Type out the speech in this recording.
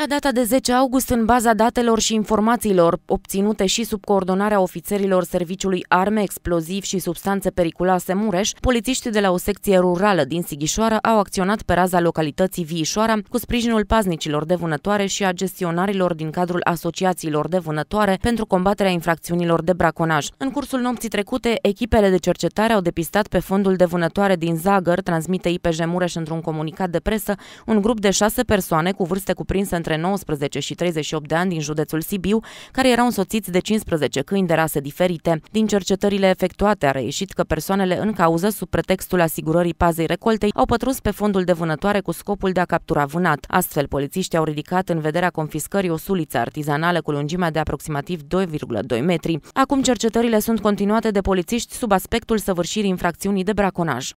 La data de 10 august, în baza datelor și informațiilor obținute și sub coordonarea ofițerilor Serviciului Arme, Exploziv și Substanțe Periculoase Mureș, polițiștii de la o secție rurală din Sighișoara au acționat pe raza localității Viișoara cu sprijinul paznicilor de vânătoare și a gestionarilor din cadrul asociațiilor de vânătoare pentru combaterea infracțiunilor de braconaj. În cursul nopții trecute, echipele de cercetare au depistat pe fondul de vânătoare din Zagăr, transmite IPJ Mureș într-un comunicat de presă, un grup de șase persoane cu vârste cuprinse între între 19 și 38 de ani din județul Sibiu, care erau însoțiți de 15 câini de rase diferite. Din cercetările efectuate a reieșit că persoanele în cauză, sub pretextul asigurării pazei recoltei, au pătrus pe fondul de vânătoare cu scopul de a captura vânat. Astfel, polițiștii au ridicat în vederea confiscării o suliță artizanală cu lungimea de aproximativ 2,2 metri. Acum cercetările sunt continuate de polițiști sub aspectul săvârșirii infracțiunii de braconaj.